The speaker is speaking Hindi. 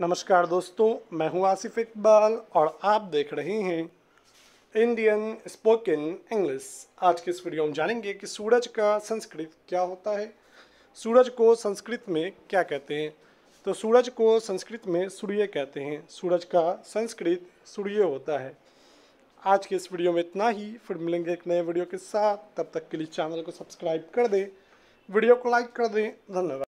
नमस्कार दोस्तों मैं हूं आसिफ इकबाल और आप देख रहे हैं इंडियन स्पोकन इंग्लिश आज के इस वीडियो में जानेंगे कि सूरज का संस्कृत क्या होता है सूरज को संस्कृत में क्या कहते हैं तो सूरज को संस्कृत में सूर्य कहते हैं सूरज का संस्कृत सूर्य होता है आज के इस वीडियो में इतना ही फिर मिलेंगे एक नए वीडियो के साथ तब तक के लिए चैनल को सब्सक्राइब कर दें वीडियो को लाइक कर दें धन्यवाद